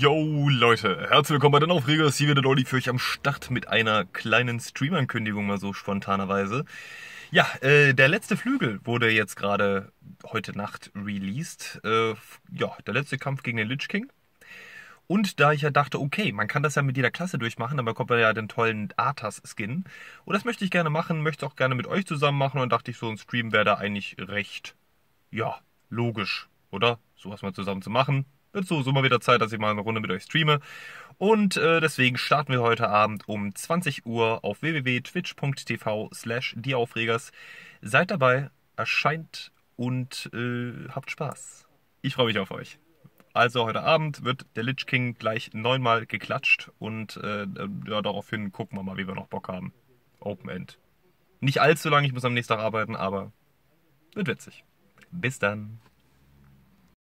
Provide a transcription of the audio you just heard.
Yo Leute, herzlich willkommen bei den Aufregers. Hier wieder Dolly für euch am Start mit einer kleinen Stream-Ankündigung, mal so spontanerweise. Ja, äh, der letzte Flügel wurde jetzt gerade heute Nacht released. Äh, ja, der letzte Kampf gegen den Lich King. Und da ich ja dachte, okay, man kann das ja mit jeder Klasse durchmachen, dann bekommt man ja den tollen Arthas-Skin. Und das möchte ich gerne machen, möchte auch gerne mit euch zusammen machen und dachte ich, so ein Stream wäre da eigentlich recht, ja, logisch, oder? So was mal zusammen zu machen wird so so mal wieder Zeit, dass ich mal eine Runde mit euch streame. Und äh, deswegen starten wir heute Abend um 20 Uhr auf www.twitch.tv slash dieaufregers. Seid dabei, erscheint und äh, habt Spaß. Ich freue mich auf euch. Also heute Abend wird der Lich King gleich neunmal geklatscht und äh, äh ja, daraufhin gucken wir mal, wie wir noch Bock haben. Open End. Nicht allzu lange, ich muss am nächsten Tag arbeiten, aber wird witzig. Bis dann.